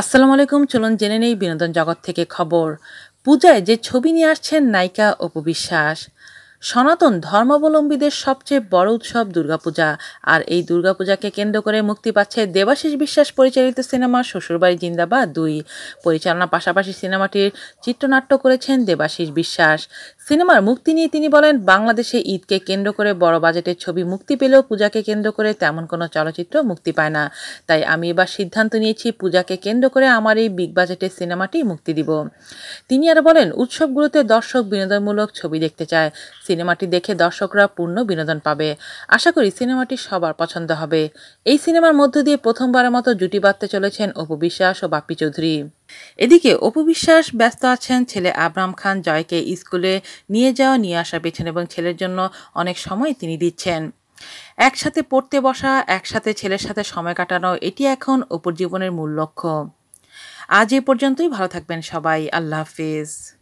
আসসালামু আলাইকুম চলুন জেনে নেই বিনোদন জগৎ থেকে খবর পূজায় যে ছবি নিয়ে আসছেন নায়িকা অপু বিশ্বাস সনাতন ধর্মাবলম্বীদের সবচেয়ে বড় উৎসব দুর্গাপূজা আর এই দুর্গাপূজাকে কেন্দ্র করে মুক্তি পাচ্ছে দেবাশিস বিশ্বাস পরিচালিত সিনেমা শ্বশুরবাড়ি জিন্দাবাদ দুই পরিচালনার পাশাপাশি সিনেমাটির চিত্রনাট্য করেছেন দেবাশিস বিশ্বাস সিনেমার মুক্তি নিয়ে তিনি বলেন বাংলাদেশে ঈদকে কেন্দ্র করে বড় বাজেটের ছবি মুক্তি পেলেও পূজাকে কেন্দ্র করে তেমন কোনো চলচ্চিত্র মুক্তি পায় না তাই আমি এবার সিদ্ধান্ত নিয়েছি পূজাকে কেন্দ্র করে আমার এই বিগ বাজেটের সিনেমাটি মুক্তি দিব তিনি আর বলেন উৎসবগুলোতে দর্শক বিনোদনমূলক ছবি দেখতে চায় সিনেমাটি দেখে দর্শকরা পূর্ণ বিনোদন পাবে আশা করি সিনেমাটি সবার পছন্দ হবে এই সিনেমার মধ্য দিয়ে প্রথমবারের মতো জুটি বাঁধতে চলেছেন অপু বিশ্বাস ও বাপ্পি চৌধুরী এদিকে অপু বিশ্বাস ব্যস্ত আছেন ছেলে আবরাম খান জয়কে স্কুলে নিয়ে যাওয়া নিয়ে আসা পেছেন এবং ছেলের জন্য অনেক সময় তিনি দিচ্ছেন একসাথে পড়তে বসা একসাথে ছেলের সাথে সময় কাটানো এটি এখন অপুর জীবনের মূল লক্ষ্য আজ এ পর্যন্তই ভালো থাকবেন সবাই আল্লাহ হাফিজ